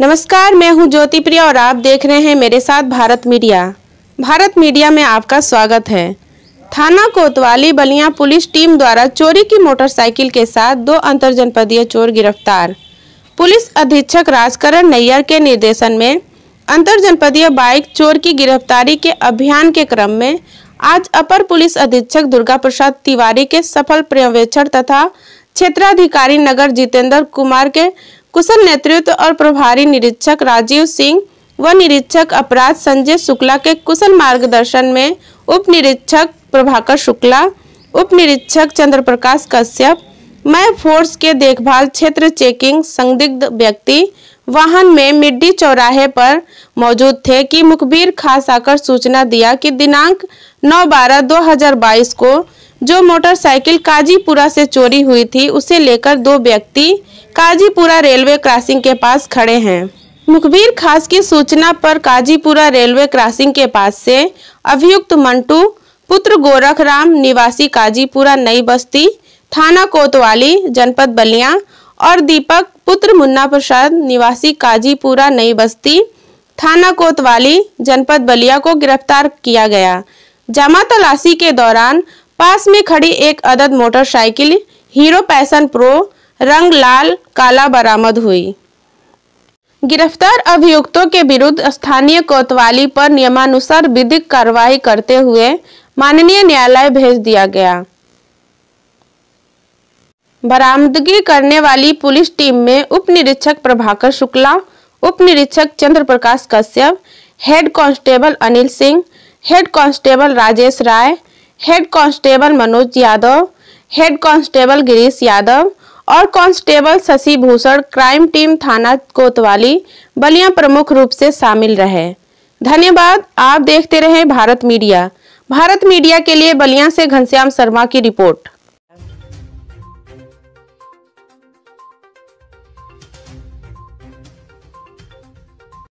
नमस्कार मैं हूं ज्योति प्रिया और आप देख रहे हैं मेरे साथ भारत मीडिया भारत मीडिया में आपका स्वागत है थाना कोतवाली बलिया पुलिस टीम द्वारा चोरी की मोटरसाइकिल के साथ दो अंतर चोर गिरफ्तार पुलिस अधीक्षक राजकरण नैयर के निर्देशन में अंतर बाइक चोर की गिरफ्तारी के अभियान के क्रम में आज अपर पुलिस अधीक्षक दुर्गा प्रसाद तिवारी के सफल पर्यवेक्षण तथा क्षेत्राधिकारी नगर जितेंद्र कुमार के कुशल नेतृत्व और प्रभारी निरीक्षक राजीव सिंह व निरीक्षक अपराध संजय शुक्ला के कुशल मार्गदर्शन में उप निरीक्षक प्रभाकर शुक्ला उप निरीक्षक चंद्र प्रकाश कश्यप मैं फोर्स के देखभाल क्षेत्र चेकिंग संदिग्ध व्यक्ति वाहन में मिड्डी चौराहे पर मौजूद थे कि मुखबिर खास आकर सूचना दिया कि दिनांक 9 बारह 2022 को जो मोटरसाइकिल काजीपुरा से चोरी हुई थी उसे लेकर दो व्यक्ति काजीपुरा रेलवे क्रॉसिंग के पास खड़े हैं मुखबिर खास की सूचना पर काजीपुरा रेलवे क्रॉसिंग के पास से अभियुक्त मंटू पुत्र गोरख राम निवासी काजीपुरा नई बस्ती थाना कोतवाली जनपद बलिया और दीपक पुत्र मुन्ना प्रसाद निवासी काजीपुरा नई बस्ती थाना कोतवाली जनपद बलिया को गिरफ्तार किया गया जमा तलाशी के दौरान पास में खड़ी एक अदद मोटरसाइकिल हीरो पैशन प्रो रंग लाल काला बरामद हुई गिरफ्तार अभियुक्तों के विरुद्ध स्थानीय कोतवाली पर नियमानुसार विधिक कार्रवाई करते हुए माननीय न्यायालय भेज दिया गया बरामदगी करने वाली पुलिस टीम में उप निरीक्षक प्रभाकर शुक्ला उप निरीक्षक Chandra Prakash Kashyap head constable Anil Singh head constable Rajesh Rai head constable Manoj Yadav head constable Girish Yadav और constable Shashi Bhushan crime team थाना कोतवाली बलिया प्रमुख रूप से शामिल रहे धन्यवाद आप देखते रहे भारत मीडिया भारत मीडिया के लिए बलिया से घनश्याम शर्मा की रिपोर्ट